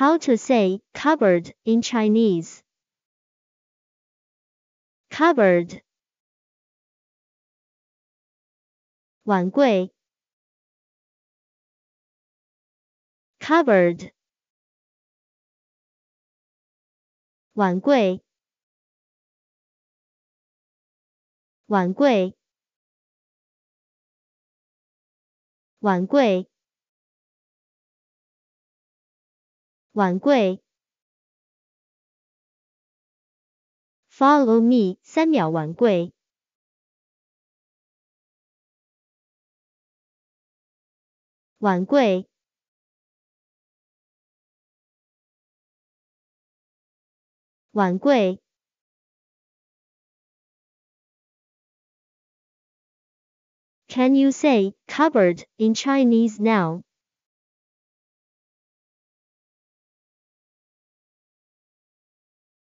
How to say cupboard in Chinese. Cupboard. 碗柜 cupboard 碗柜碗柜碗柜 Follow me Can you say cupboard in Chinese now?